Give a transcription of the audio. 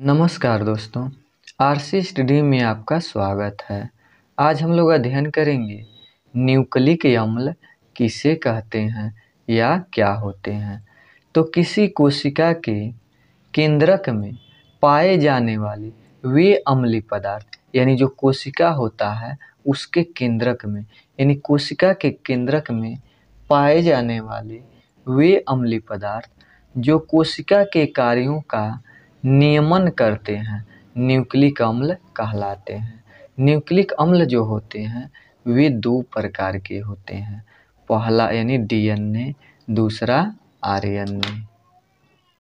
नमस्कार दोस्तों R C study में आपका स्वागत है आज हम लोग अध्ययन करेंगे न्यूक्लिक अम्ल किसे कहते हैं या क्या होते हैं तो किसी कोशिका के केंद्रक में पाए जाने वाले वे अम्ली पदार्थ यानी जो कोशिका होता है उसके केंद्रक में यानी कोशिका के केंद्रक में पाए जाने वाले वे अम्ली पदार्थ जो कोशिका के कार्यों का नियमन करते हैं न्यूक्लिक अम्ल कहलाते हैं न्यूक्लिक अम्ल जो होते हैं वे दो प्रकार के होते हैं पहला यानी डी एन ए दूसरा आर एन ए